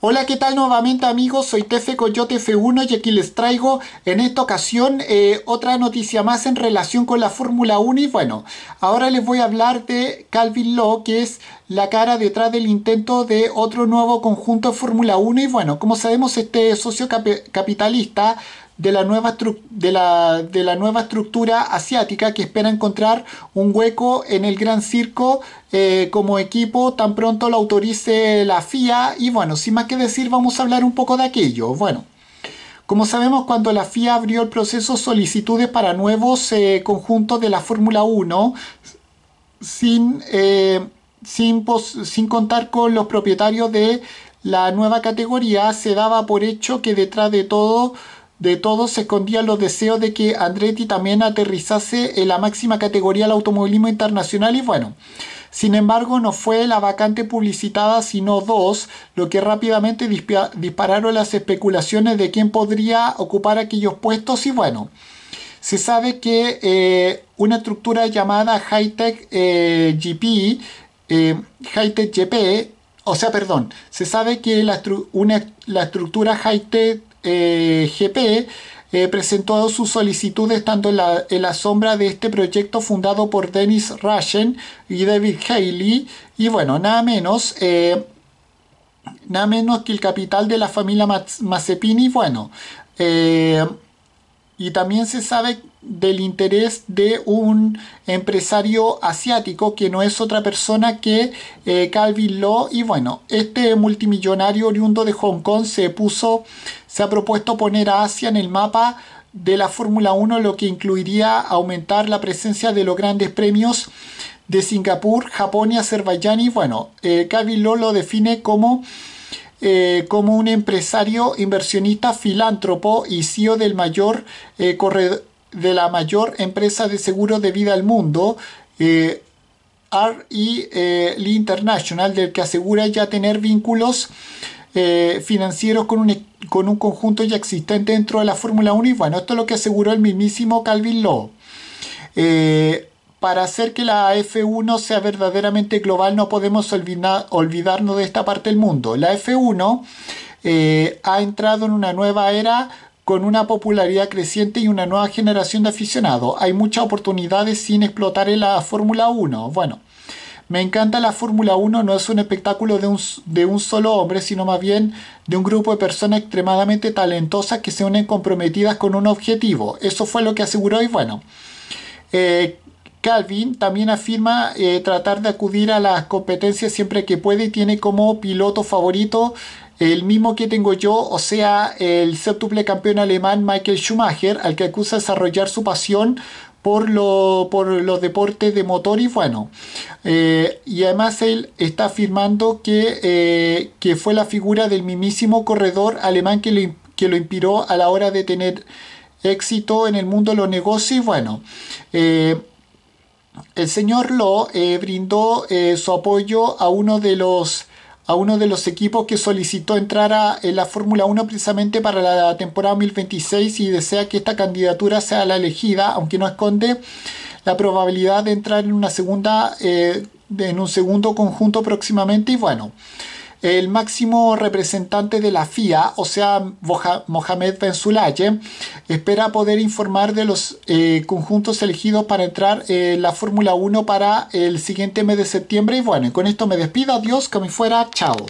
Hola, ¿qué tal nuevamente amigos? Soy Tefe Coyote F1 y aquí les traigo en esta ocasión eh, otra noticia más en relación con la Fórmula 1 y bueno, ahora les voy a hablar de Calvin Law que es la cara detrás del intento de otro nuevo conjunto Fórmula 1 y bueno, como sabemos este socio capitalista de la nueva, de la, nueva estructura asiática que espera encontrar un hueco en el Gran Circo eh, como equipo tan pronto lo autorice la FIA y bueno, sin más que decir vamos a hablar un poco de aquello. Bueno. Como sabemos, cuando la FIA abrió el proceso solicitudes para nuevos eh, conjuntos de la Fórmula 1, sin, eh, sin, sin contar con los propietarios de la nueva categoría, se daba por hecho que detrás de todo de todos se escondían los deseos de que Andretti también aterrizase en la máxima categoría del automovilismo internacional y bueno, sin embargo no fue la vacante publicitada sino dos, lo que rápidamente dispararon las especulaciones de quién podría ocupar aquellos puestos y bueno, se sabe que eh, una estructura llamada Hightech eh, eh, GP, GP, o sea, perdón, se sabe que la, una, la estructura Hightech eh, GP eh, presentó sus solicitudes tanto en la, sombra de este proyecto fundado por Dennis Rushen y David Haley. Y bueno, nada menos, eh, nada menos que el capital de la familia Mazepini. Bueno, y también se sabe del interés de un empresario asiático que no es otra persona que Calvin Law. Y bueno, este multimillonario oriundo de Hong Kong se puso se ha propuesto poner a Asia en el mapa de la Fórmula 1, lo que incluiría aumentar la presencia de los grandes premios de Singapur, Japón y Azerbaiyán. Y bueno, eh, lo define como, eh, como un empresario, inversionista, filántropo y CEO del mayor, eh, de la mayor empresa de seguro de vida del mundo. Eh, RE eh, International, del que asegura ya tener vínculos eh, financieros con un, con un conjunto ya existente dentro de la Fórmula 1 y bueno, esto es lo que aseguró el mismísimo Calvin Lowe. Eh, para hacer que la F1 sea verdaderamente global no podemos olvidarnos de esta parte del mundo. La F1 eh, ha entrado en una nueva era con una popularidad creciente y una nueva generación de aficionados. Hay muchas oportunidades sin explotar en la Fórmula 1. Bueno, me encanta la Fórmula 1, no es un espectáculo de un, solo hombre, sino más bien de un grupo de personas extremadamente talentosas que se unen comprometidas con un objetivo. Eso fue lo que aseguró y bueno. Eh, Calvin también afirma eh, tratar de acudir a las competencias siempre que puede y tiene como piloto favorito el mismo que tengo yo, o sea, el séptuple campeón alemán Michael Schumacher, al que acusa de desarrollar su pasión por, los deportes de motor y bueno. Eh, y además él está afirmando eh, que, fue la figura del mismísimo corredor alemán que lo, que lo inspiró a la hora de tener éxito en el mundo de los negocios y bueno. Eh, el señor Lo brindó su apoyo a uno de los a uno de los equipos que solicitó entrar a, en la Fórmula 1 precisamente para la temporada 2026 y desea que esta candidatura sea la elegida, aunque no esconde la probabilidad de entrar en una segunda eh, en un segundo conjunto próximamente y bueno el máximo representante de la FIA, o sea, Mohamed Sulaye, espera poder informar de los eh, conjuntos elegidos para entrar en la Fórmula 1 para el siguiente mes de septiembre. Y bueno, con esto me despido. Adiós, que me fuera. Chao.